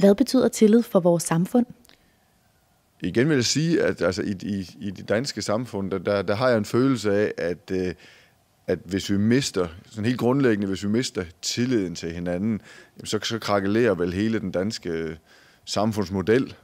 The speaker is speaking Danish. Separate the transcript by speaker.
Speaker 1: Hvad betyder tillid for vores samfund?
Speaker 2: Igen vil jeg sige, at altså, i, i, i det danske samfund, der, der, der har jeg en følelse af, at, øh, at hvis vi mister, sådan helt grundlæggende, hvis vi mister tilliden til hinanden, så, så krakelerer vel hele den danske øh, samfundsmodel,